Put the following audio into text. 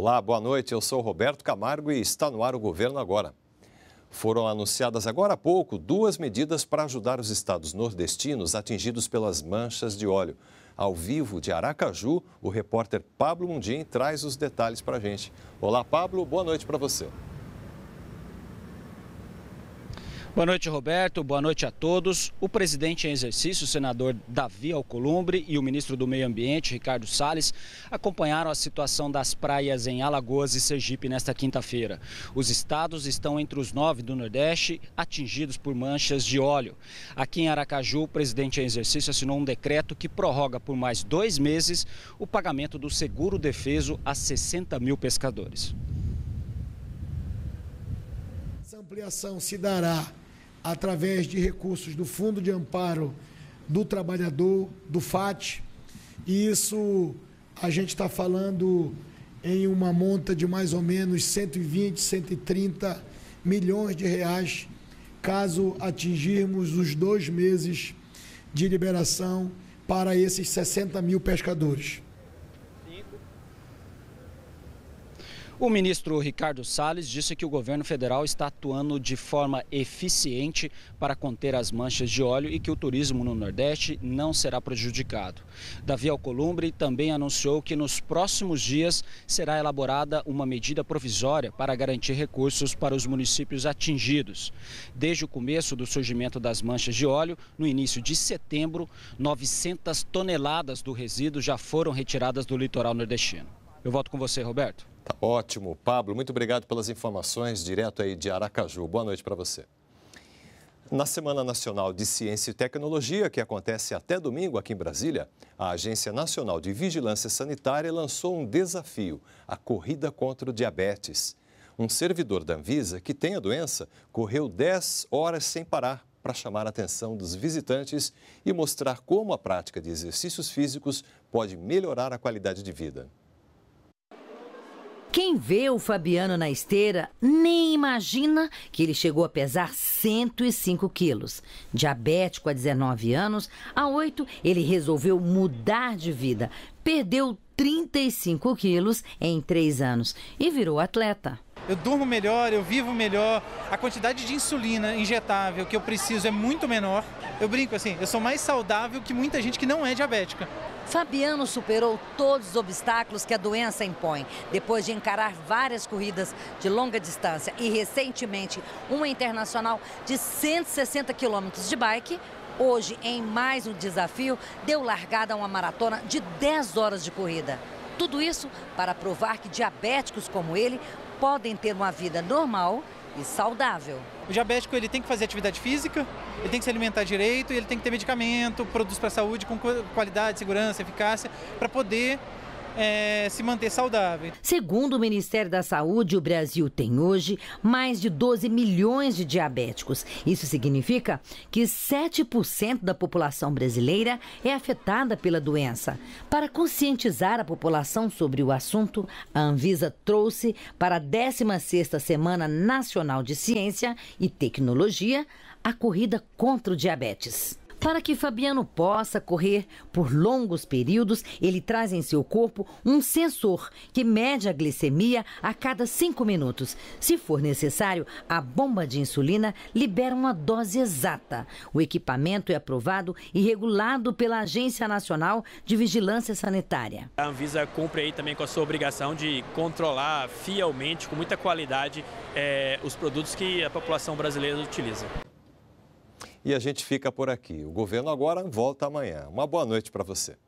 Olá, boa noite. Eu sou Roberto Camargo e está no ar o Governo Agora. Foram anunciadas agora há pouco duas medidas para ajudar os estados nordestinos atingidos pelas manchas de óleo. Ao vivo de Aracaju, o repórter Pablo Mundim traz os detalhes para a gente. Olá, Pablo, boa noite para você. Boa noite, Roberto. Boa noite a todos. O presidente em exercício, o senador Davi Alcolumbre, e o ministro do Meio Ambiente, Ricardo Salles, acompanharam a situação das praias em Alagoas e Sergipe nesta quinta-feira. Os estados estão entre os nove do Nordeste atingidos por manchas de óleo. Aqui em Aracaju, o presidente em exercício assinou um decreto que prorroga por mais dois meses o pagamento do seguro defeso a 60 mil pescadores ampliação se dará através de recursos do Fundo de Amparo do Trabalhador, do FAT, e isso a gente está falando em uma monta de mais ou menos 120, 130 milhões de reais, caso atingirmos os dois meses de liberação para esses 60 mil pescadores. O ministro Ricardo Salles disse que o governo federal está atuando de forma eficiente para conter as manchas de óleo e que o turismo no Nordeste não será prejudicado. Davi Alcolumbre também anunciou que nos próximos dias será elaborada uma medida provisória para garantir recursos para os municípios atingidos. Desde o começo do surgimento das manchas de óleo, no início de setembro, 900 toneladas do resíduo já foram retiradas do litoral nordestino. Eu volto com você, Roberto. Tá ótimo. Pablo, muito obrigado pelas informações direto aí de Aracaju. Boa noite para você. Na Semana Nacional de Ciência e Tecnologia, que acontece até domingo aqui em Brasília, a Agência Nacional de Vigilância Sanitária lançou um desafio: a corrida contra o diabetes. Um servidor da Anvisa que tem a doença correu 10 horas sem parar para chamar a atenção dos visitantes e mostrar como a prática de exercícios físicos pode melhorar a qualidade de vida. Quem vê o Fabiano na esteira nem imagina que ele chegou a pesar 105 quilos. Diabético há 19 anos, há 8 ele resolveu mudar de vida. Perdeu 35 quilos em 3 anos e virou atleta eu durmo melhor, eu vivo melhor. A quantidade de insulina injetável que eu preciso é muito menor. Eu brinco assim, eu sou mais saudável que muita gente que não é diabética. Fabiano superou todos os obstáculos que a doença impõe, depois de encarar várias corridas de longa distância e recentemente uma internacional de 160 quilômetros de bike. Hoje, em mais um desafio, deu largada a uma maratona de 10 horas de corrida. Tudo isso para provar que diabéticos como ele podem ter uma vida normal e saudável. O diabético ele tem que fazer atividade física, ele tem que se alimentar direito, ele tem que ter medicamento, produtos para a saúde com qualidade, segurança, eficácia, para poder é, se manter saudável. Segundo o Ministério da Saúde, o Brasil tem hoje mais de 12 milhões de diabéticos. Isso significa que 7% da população brasileira é afetada pela doença. Para conscientizar a população sobre o assunto, a Anvisa trouxe para a 16ª Semana Nacional de Ciência e Tecnologia a corrida contra o diabetes. Para que Fabiano possa correr por longos períodos, ele traz em seu corpo um sensor que mede a glicemia a cada cinco minutos. Se for necessário, a bomba de insulina libera uma dose exata. O equipamento é aprovado e regulado pela Agência Nacional de Vigilância Sanitária. A Anvisa cumpre aí também com a sua obrigação de controlar fielmente, com muita qualidade, eh, os produtos que a população brasileira utiliza. E a gente fica por aqui. O governo agora volta amanhã. Uma boa noite para você.